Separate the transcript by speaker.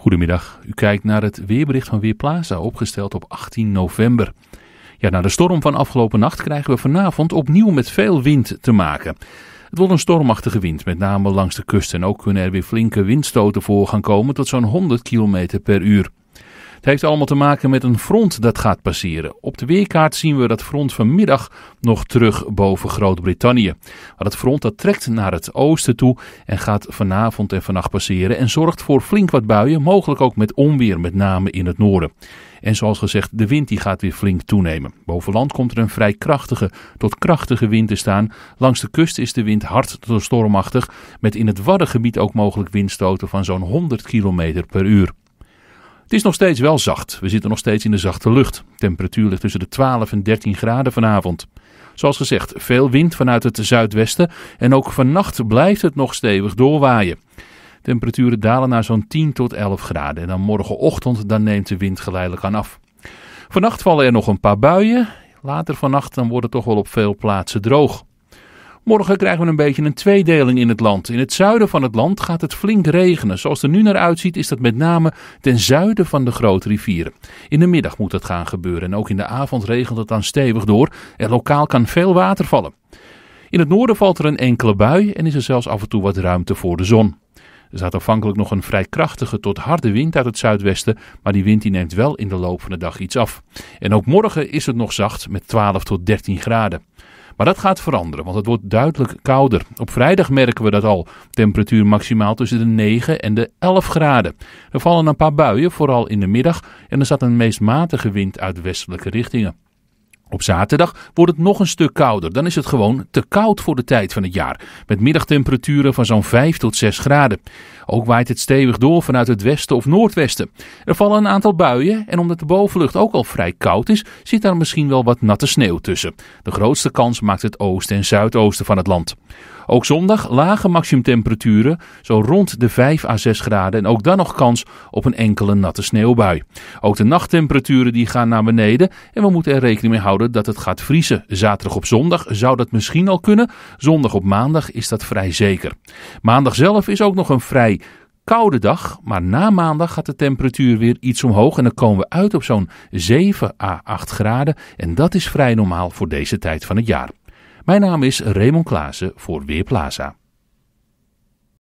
Speaker 1: Goedemiddag, u kijkt naar het weerbericht van Weerplaza, opgesteld op 18 november. Ja, na de storm van afgelopen nacht krijgen we vanavond opnieuw met veel wind te maken. Het wordt een stormachtige wind, met name langs de kust. En ook kunnen er weer flinke windstoten voor gaan komen tot zo'n 100 km per uur. Het heeft allemaal te maken met een front dat gaat passeren. Op de weerkaart zien we dat front vanmiddag nog terug boven Groot-Brittannië. Maar dat front dat trekt naar het oosten toe en gaat vanavond en vannacht passeren en zorgt voor flink wat buien, mogelijk ook met onweer, met name in het noorden. En zoals gezegd, de wind die gaat weer flink toenemen. Boven land komt er een vrij krachtige tot krachtige wind te staan. Langs de kust is de wind hard tot stormachtig, met in het Waddengebied ook mogelijk windstoten van zo'n 100 km per uur. Het is nog steeds wel zacht. We zitten nog steeds in de zachte lucht. Temperatuur ligt tussen de 12 en 13 graden vanavond. Zoals gezegd, veel wind vanuit het zuidwesten en ook vannacht blijft het nog stevig doorwaaien. Temperaturen dalen naar zo'n 10 tot 11 graden en dan morgenochtend dan neemt de wind geleidelijk aan af. Vannacht vallen er nog een paar buien. Later vannacht dan wordt het toch wel op veel plaatsen droog. Morgen krijgen we een beetje een tweedeling in het land. In het zuiden van het land gaat het flink regenen. Zoals er nu naar uitziet is dat met name ten zuiden van de grote rivieren. In de middag moet dat gaan gebeuren en ook in de avond regent het dan stevig door. En lokaal kan veel water vallen. In het noorden valt er een enkele bui en is er zelfs af en toe wat ruimte voor de zon. Er staat afhankelijk nog een vrij krachtige tot harde wind uit het zuidwesten, maar die wind die neemt wel in de loop van de dag iets af. En ook morgen is het nog zacht met 12 tot 13 graden. Maar dat gaat veranderen, want het wordt duidelijk kouder. Op vrijdag merken we dat al. Temperatuur maximaal tussen de 9 en de 11 graden. Er vallen een paar buien, vooral in de middag. En er staat een meest matige wind uit westelijke richtingen. Op zaterdag wordt het nog een stuk kouder. Dan is het gewoon te koud voor de tijd van het jaar. Met middagtemperaturen van zo'n 5 tot 6 graden. Ook waait het stevig door vanuit het westen of noordwesten. Er vallen een aantal buien en omdat de bovenlucht ook al vrij koud is, zit daar misschien wel wat natte sneeuw tussen. De grootste kans maakt het oosten en zuidoosten van het land. Ook zondag lage maximumtemperaturen, zo rond de 5 à 6 graden en ook dan nog kans op een enkele natte sneeuwbui. Ook de nachttemperaturen die gaan naar beneden en we moeten er rekening mee houden dat het gaat vriezen. Zaterdag op zondag zou dat misschien al kunnen. Zondag op maandag is dat vrij zeker. Maandag zelf is ook nog een vrij koude dag, maar na maandag gaat de temperatuur weer iets omhoog en dan komen we uit op zo'n 7 à 8 graden en dat is vrij normaal voor deze tijd van het jaar. Mijn naam is Raymond Klaassen voor Weerplaza.